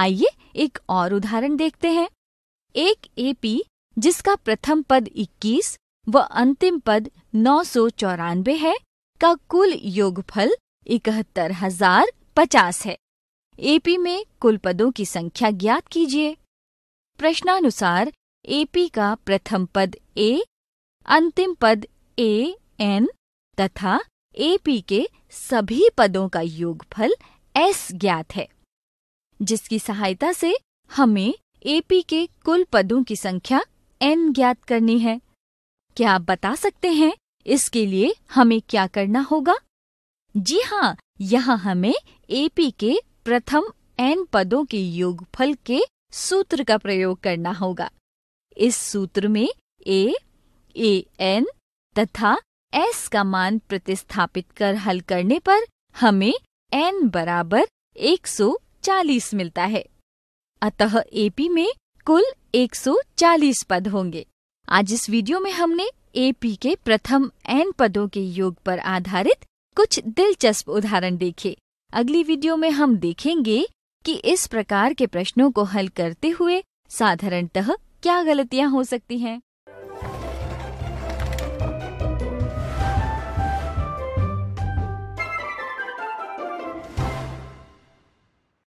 आइए एक और उदाहरण देखते हैं एक एपी जिसका प्रथम पद 21 व अंतिम पद नौ है का कुल योगफल इकहत्तर हजार पचास है एपी में कुल पदों की संख्या ज्ञात कीजिए प्रश्नानुसार एपी का प्रथम पद ए अंतिम पद ए एन तथा एपी के सभी पदों का योगफल एस ज्ञात है जिसकी सहायता से हमें एपी के कुल पदों की संख्या एन ज्ञात करनी है क्या आप बता सकते हैं इसके लिए हमें क्या करना होगा जी हाँ यहाँ हमें एपी के प्रथम एन पदों के योगफल के सूत्र का प्रयोग करना होगा इस सूत्र में ए ए एन तथा एस का मान प्रतिस्थापित कर हल करने पर हमें एन बराबर एक सौ चालीस मिलता है अतः एपी में कुल 140 पद होंगे आज इस वीडियो में हमने एपी के प्रथम एन पदों के योग पर आधारित कुछ दिलचस्प उदाहरण देखे अगली वीडियो में हम देखेंगे कि इस प्रकार के प्रश्नों को हल करते हुए साधारणतः क्या गलतियां हो सकती हैं